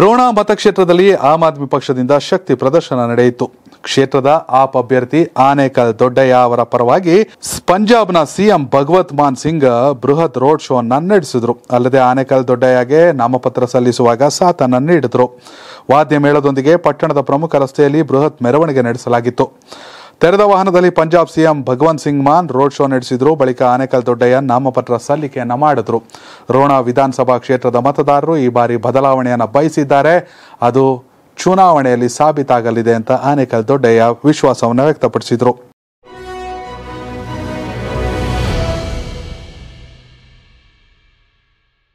Ron ಮತಕ್ಷೇತ್ರದಲ್ಲಿ am Aadmi ಪಕ್ಷದಿಂದ ಶಕ್ತಿ ಪ್ರದರ್ಶನ ನಡೆಯಿತು ಕ್ಷೇತ್ರದ ಆಪ್ ಅಭ್ಯರ್ಥಿ ಆನೇಕಲ್ ದೊಡ್ಡಯ್ಯ ಅವರ ಪರವಾಗಿ ಪಂಜಾಬ್ನ ಸಿಎಂ ಭಗವತ್ ಮಾನ್ ಸಿಂಗ್ ಬೃಹತ್ ರೋಡ್ ಶೋನ ನಡೆಸಿದ್ರು ಅಲ್ಲದೆ ಆನೇಕಲ್ ದೊಡ್ಡಯ್ಯಗೆ ನಾಮಪತ್ರ ಸಲ್ಲಿಸುವಾಗ ಸಾಥನ್ನ ನೀಡಿದ್ರು ವಾದ್ಯ ಮೇಳದೊಂದಿಗೆ ಪಟ್ಟಣದ ಪ್ರಮುಖ ರಸ್ತೆಯಲ್ಲಿ ಬೃಹತ್ ಮೆರವಣಿಗೆ ನಡೆಸಲಾಗಿತ್ತು ತೆರೆದ ವಾಹನದಲ್ಲಿ Punjab CM Bhagwant Singh Mann road show ನಡೆಸಿದ್ರು ಬಳಿಕ ಆನೇಕಲ್ ದೊಡ್ಡಯ್ಯ ನಾಮಪತ್ರ ಸಲ್ಲಿಕೆಯನ್ನು ಮಾಡಿದ್ರು ರೋಣ ವಿಧಾನಸಭಾ ಕ್ಷೇತ್ರದ ಮತದಾರರು ಈ ಬಾರಿ ಬದಲಾವಣೆಯನ್ನು ಬಯಸಿದ್ದಾರೆ ಅದು ಚುನಾವಣೆಯಲ್ಲಿ ಸಾಬೀತಾಗಲಿದೆ ಅಂತ ಆನೇಕಲ್ ದೊಡ್ಡಯ್ಯ ವಿಶ್ವಾಸವನ್ನು ವ್ಯಕ್ತಪಡಿಸಿದರು